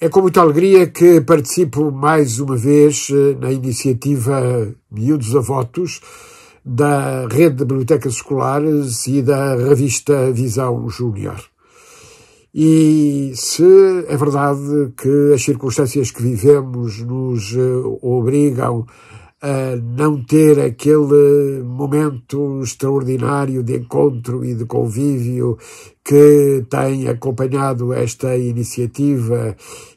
É com muita alegria que participo mais uma vez eh, na iniciativa Miúdos a Votos da Rede de Bibliotecas Escolares e da revista Visão Júnior. E se é verdade que as circunstâncias que vivemos nos eh, obrigam uh, não ter aquele momento extraordinário de encontro e de convívio que tem acompanhado esta iniciativa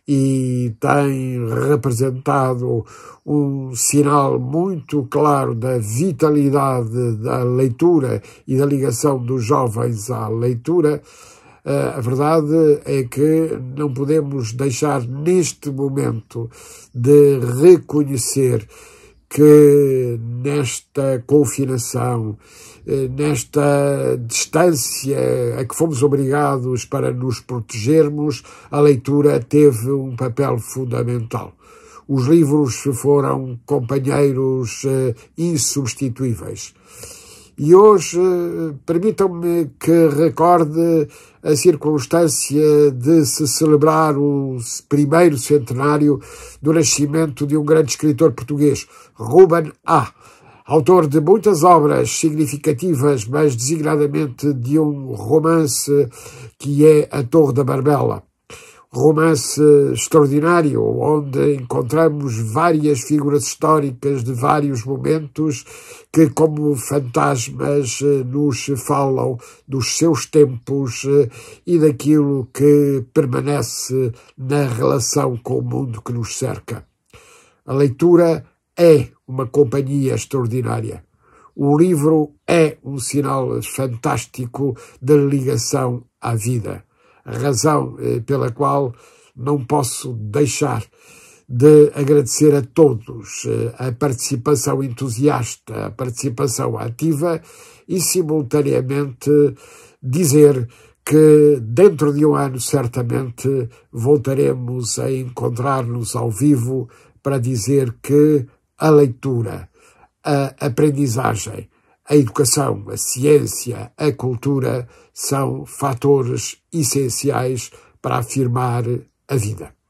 e tem representado um sinal muito claro da vitalidade da leitura e da ligação dos jovens à leitura. Eh, a verdade é que não podemos deixar neste momento de reconhecer que nesta confinação, eh, nesta distância a que fomos obrigados para nos protegermos, a leitura teve um papel fundamental. Os livros foram companheiros eh, insubstituíveis. E hoje, permitam-me que recorde a circunstância de se celebrar o primeiro centenário do nascimento de um grande escritor português, Ruben A autor de muitas obras significativas, mas designadamente de um romance que é A Torre da Barbela romance extraordinário, onde encontramos várias figuras históricas de vários momentos que, como fantasmas, eh, nos falam dos seus tempos eh, e daquilo que permanece na relação com o mundo que nos cerca. A leitura é uma companhia extraordinária. O livro é um sinal fantástico da ligação à vida a razão eh, pela qual não posso deixar de agradecer a todos eh, a participação entusiasta, a participação ativa e, simultaneamente, dizer que dentro de um ano certamente voltaremos a encontrar-nos ao vivo para dizer que a leitura, a aprendizagem, a educação, a ciência, a cultura são fatores essenciais para afirmar a vida.